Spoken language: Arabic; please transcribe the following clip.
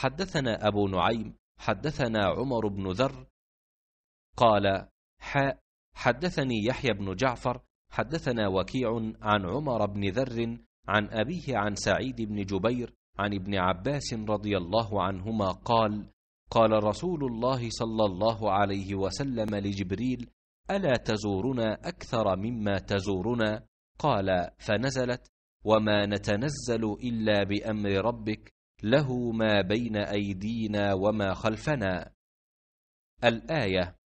حدثنا أبو نعيم حدثنا عمر بن ذر قال حاء حدثني يحيى بن جعفر حدثنا وكيع عن عمر بن ذر عن أبيه عن سعيد بن جبير عن ابن عباس رضي الله عنهما قال قال رسول الله صلى الله عليه وسلم لجبريل ألا تزورنا أكثر مما تزورنا قال فنزلت وما نتنزل إلا بأمر ربك له ما بين أيدينا وما خلفنا الآية